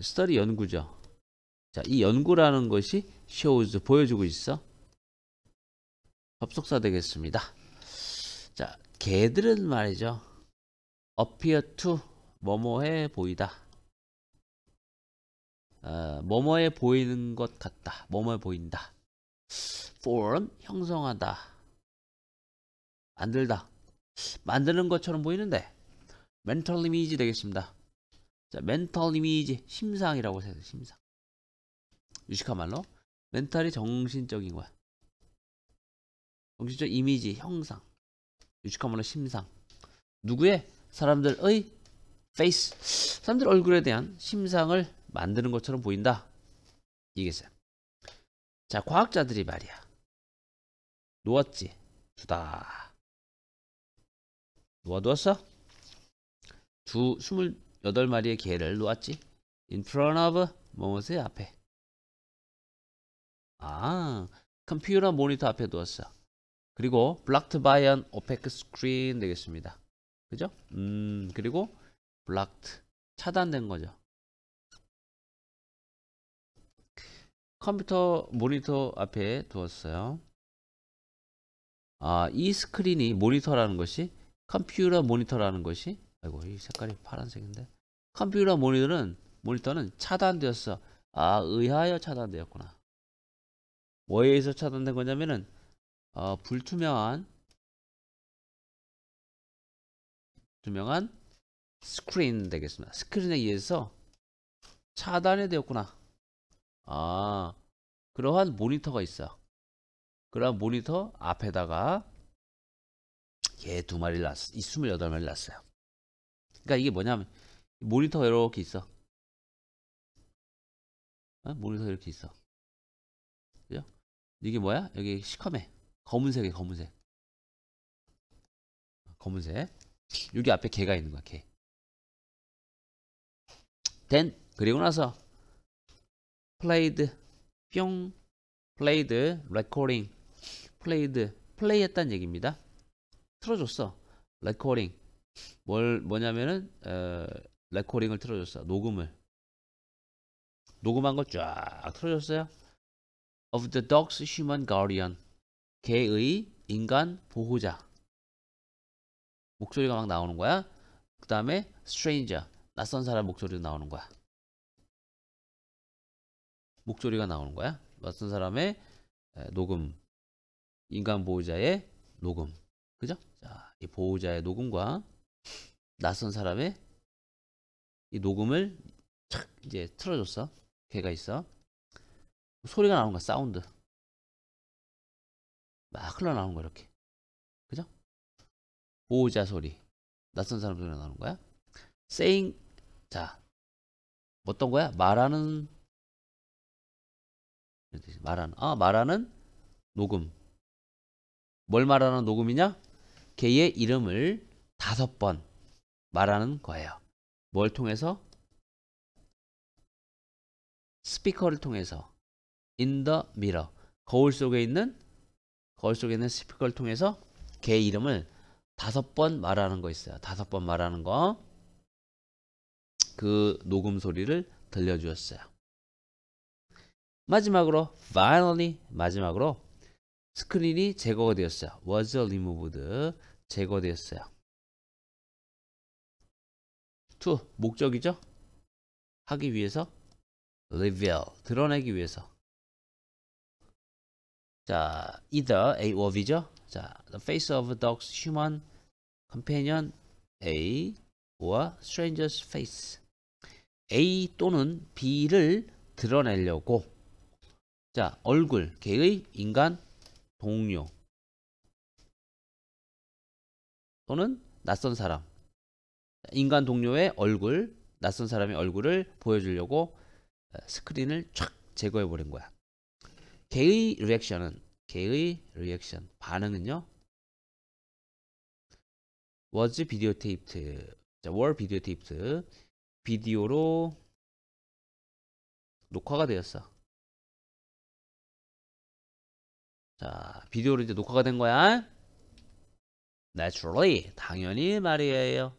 스터디 연구죠. 자, 이 연구라는 것이 쇼 h o 보여주고 있어. 접속사 되겠습니다. 자, 개들은 말이죠. appear to 뭐뭐해 보이다. 어, 뭐뭐해 보이는 것 같다. 뭐뭐해 보인다. form 형성하다. 만들다. 만드는 것처럼 보이는데 mental image 되겠습니다. 자, 멘탈 이미지 심상이라고 해서 심상. 유식한 말로 멘탈이 정신적인 거야. 정신적 이미지 형상. 유식한 말로 심상. 누구의 사람들의 페이스. 사람들 얼굴에 대한 심상을 만드는 것처럼 보인다. 이겠어요. 자, 과학자들이 말이야. 놓았지. 주다. 놓아 두었어? 주 스물 여덟 마리의 개를 놓았지. In front of 무엇의 앞에. 아, 컴퓨터 모니터 앞에 두었어 그리고 blocked by an opaque screen 되겠습니다. 그죠? 음, 그리고 blocked 차단된 거죠. 컴퓨터 모니터 앞에 두었어요. 아, 이 스크린이 모니터라는 것이 컴퓨터 모니터라는 것이 아이고 이 색깔이 파란색인데 컴퓨터 모니터는 모니터는 차단되었어 아 의하여 차단되었구나 뭐에 서 차단된 거냐면은 어, 불투명한 투명한 스크린 되겠습니다 스크린에 의해서 차단이 되었구나 아 그러한 모니터가 있어 그러한 모니터 앞에다가 얘두 마리를 낳았어 28마리를 낳어요 그러니까 이게 뭐냐면 모니터가 이렇게 있어. 어? 모니터가 이렇게 있어. 그죠? 이게 뭐야? 여기 시커매. 검은색이 검은색. 어, 검은색. 여기 앞에 개가 있는 거야, 개. then 그리고 나서 played 뿅 played recording played 플레이 했다는 얘기입니다. 틀어줬어. recording 뭘 뭐냐면은 어, 레코딩을 틀어줬어. 녹음을. 녹음한 걸쫙 틀어줬어요. Of the dog's human guardian. 개의 인간 보호자. 목소리가 막 나오는 거야. 그 다음에 stranger. 낯선 사람 목소리도 나오는 거야. 목소리가 나오는 거야. 낯선 사람의 녹음. 인간 보호자의 녹음. 그죠? 자, 이 보호자의 녹음과 낯선 사람의 이 녹음을 착 이제 틀어줬어. 걔가 있어. 소리가 나오는 거야, 사운드. 막 흘러나오는 거야, 이렇게. 그죠? 보호자 소리. 낯선 사람 소리가 나오는 거야. saying, 자, 어떤 거야? 말하는, 말하는, 아, 말하는 녹음. 뭘 말하는 녹음이냐? 걔의 이름을 다섯 번 말하는 거예요. 뭘 통해서? 스피커를 통해서 in the mirror 거울 속에 있는 거울 속에 있는 스피커를 통해서 개 이름을 다섯 번 말하는 거 있어요. 다섯 번 말하는 거. 그 녹음 소리를 들려주었어요. 마지막으로 finally 마지막으로 스크린이 제거가 되었어요. was removed 제거되었어요. to 목적이죠? 하기 위해서 reveal 드러내기 위해서 자 either a or b죠? 자 the face of a dog's human companion a or stranger's face a 또는 b를 드러내려고 자 얼굴 개의 인간 동료 또는 낯선 사람 인간 동료의 얼굴, 낯선 사람의 얼굴을 보여주려고 어, 스크린을 촥 제거해 버린 거야. 개의 리액션은 개의 리액션 반응은요. was 비디오 테이프트. 자, were 비디오 테이프트. 비디오로 녹화가 되었어. 자, 비디오로 이제 녹화가 된 거야. naturally 당연히 말이에요.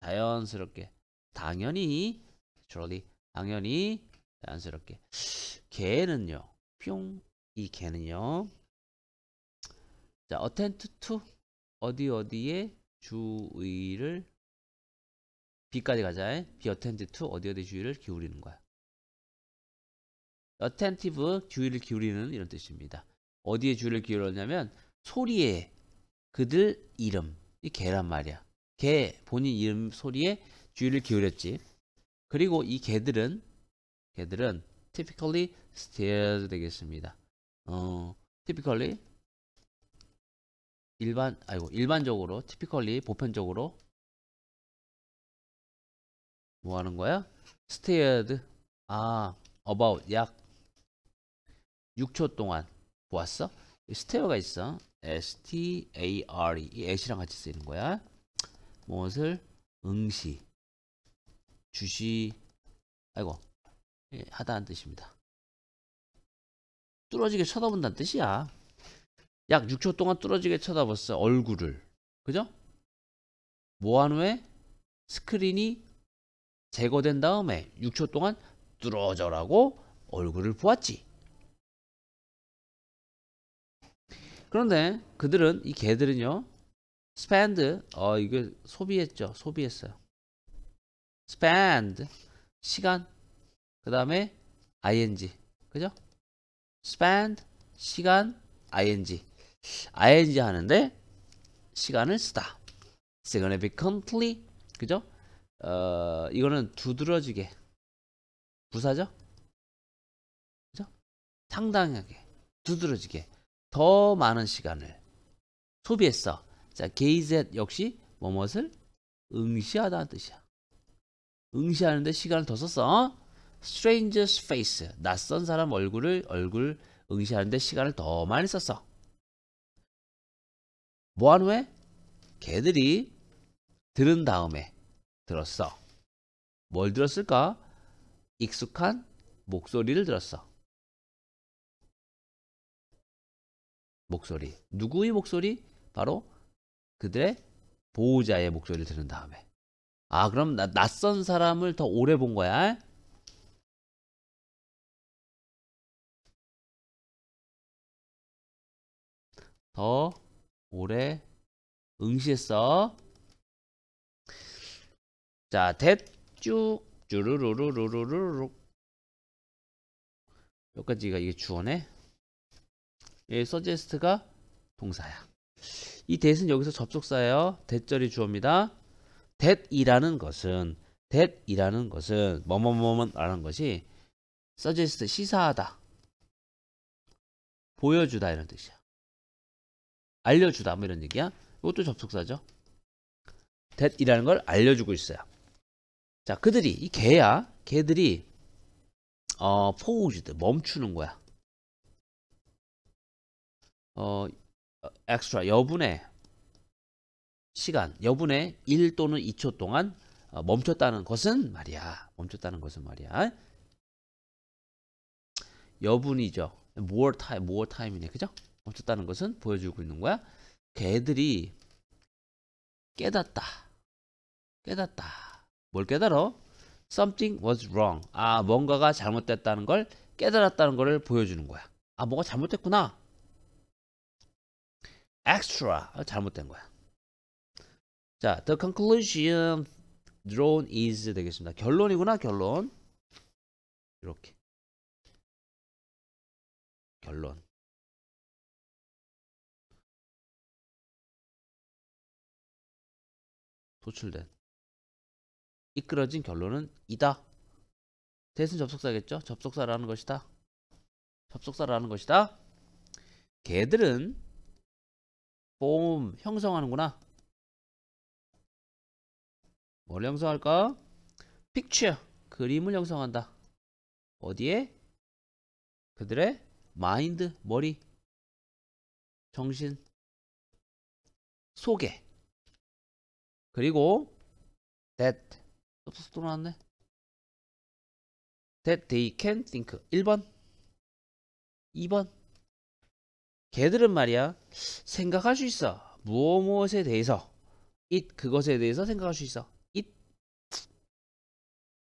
자연스럽게 당연히 졸리 당연히 자연스럽게 개는요 뿅이 개는요 자 어텐트 투 어디 어디에 주의를 비까지 가자 비 어텐트 투 어디 어디 주의를 기울이는 거야 어텐티브 주의를 기울이는 이런 뜻입니다 어디에 주의를 기울였냐면 소리에 그들 이름 이 개란 말이야 개 본인 이름 소리에 주의를 기울였지. 그리고 이 개들은 개들은 typically stares 되겠습니다. 어, typically 일반 아이고 일반적으로 typically 보편적으로 뭐 하는 거야? stared 아 about 약 6초 동안 보았어? 스테어가 있어. S T A R E 이 S랑 같이 쓰이는 거야. 무엇을 응시 주시 아이고 예, 하다는 뜻입니다. 뚫어지게 쳐다본다는 뜻이야. 약 6초 동안 뚫어지게 쳐다봤어 얼굴을 그죠? 뭐한 후에 스크린이 제거된 다음에 6초 동안 뚫어져라고 얼굴을 보았지. 그런데 그들은 이 개들은요 spend 어 이게 소비했죠 소비했어요 spend 시간 그 다음에 ing 그죠 spend 시간 ing ing 하는데 시간을 쓰다 significantly 그죠 어 이거는 두드러지게 부사죠 그죠 상당하게 두드러지게 더 많은 시간을 소비했어 자, 게이젯 역시 뭐뭇을 응시하다는 뜻이야. 응시하는데 시간을 더 썼어. 어? stranger's face. 낯선 사람 얼굴을 얼굴 응시하는데 시간을 더 많이 썼어. 뭐한 후에? 개들이 들은 다음에 들었어. 뭘 들었을까? 익숙한 목소리를 들었어. 목소리. 누구의 목소리? 바로 그들의 보호자의 목소리를 들은 다음에 아 그럼 나, 낯선 사람을 더 오래 본 거야 더 오래 응시했어 자 대쭉 쭈루루루루루루 여기까지가 이게 주어네 예, 서제스트가 동사야 이 that은 여기서 접속사예요. 대절이 주어입니다. that이라는 것은 that이라는 것은 뭐뭐뭐뭐라는 것이 suggest 시사하다 보여주다 이런 뜻이야. 알려주다 뭐 이런 얘기야. 이것도 접속사죠. that이라는 걸 알려주고 있어요. 자 그들이 이 개야 개들이 어포우즈드 멈추는 거야. 어 extra 여분의 시간, 여분의 1 또는 2초 동안 어, 멈췄다는 것은 말이야. 멈췄다는 것은 말이야. 여분이죠. more time, more time이네. 그죠? 멈췄다는 것은 보여주고 있는 거야. 걔들이 깨닫다. 깨닫다. 뭘 깨달어? Something was wrong. 아, 뭔가가 잘못됐다는 걸 깨달았다는 걸 보여주는 거야. 아, 뭐가 잘못됐구나. extra 잘못된 거야. 자, the conclusion drawn is 되겠습니다. 결론이구나, 결론. 이렇게. 결론. 도출된. 이끌어진 결론은 이다. 대신 접속사겠죠? 접속사라는 것이다. 접속사라는 것이다. 개들은 뽐 형성하는구나. 뭘 형성할까? 픽 i c 그림을 형성한다. 어디에? 그들의 마인드 머리 정신 소개 그리고 that 어서또 나왔네 that they can think 1번 2번 걔들은 말이야 생각할 수 있어 무엇 무엇에 대해서 it 그것에 대해서 생각할 수 있어 it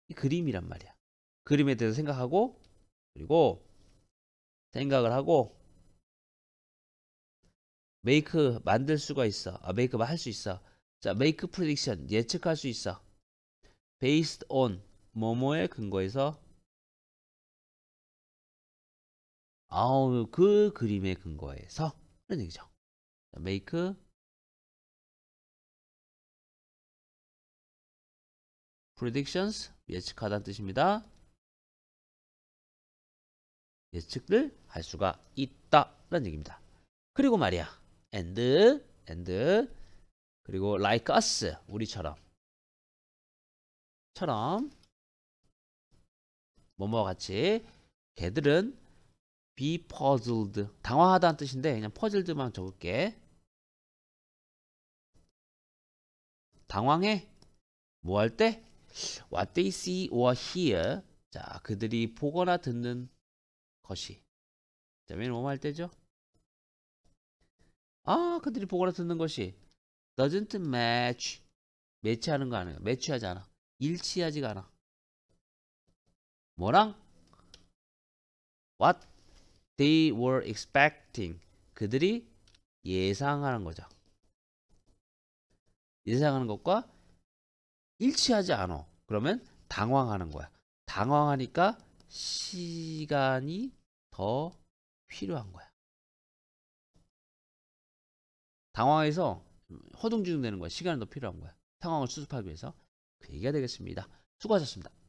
이 그림이란 말이야 그림에 대해서 생각하고 그리고 생각을 하고 메이크 만들 수가 있어 아 메이크 할수 있어 자 make p r e 예측할 수 있어 based on 뭐뭐의 근거에서 아우 그 그림에 근거해서 이런 얘기죠. make predictions 예측하다는 뜻입니다. 예측을 할 수가 있다라는 얘기입니다. 그리고 말이야. and and 그리고 like us 우리처럼 처럼 뭐뭐 같이 걔들은 be puzzled 당황하다는 뜻인데 그냥 퍼즐드만 적을게 당황해 뭐 할 때? what they see or hear 자 그들이 보거나 듣는 것이 자맨 뭐할 때죠? 아 그들이 보거나 듣는 것이 doesn't match 매치하는 거 아니에요 매치하지 않아 일치하지가 않아 뭐랑? what They were expecting. 그들이 예상하는 거죠. 예상하는 것과 일치하지 않아. 그러면 당황하는 거야. 당황하니까 시간이 더 필요한 거야. 당황해서 허둥지둥 되는 거야. 시간이 더 필요한 거야. 상황을 수습하기 위해서. 그 얘기가 되겠습니다. 수고하셨습니다.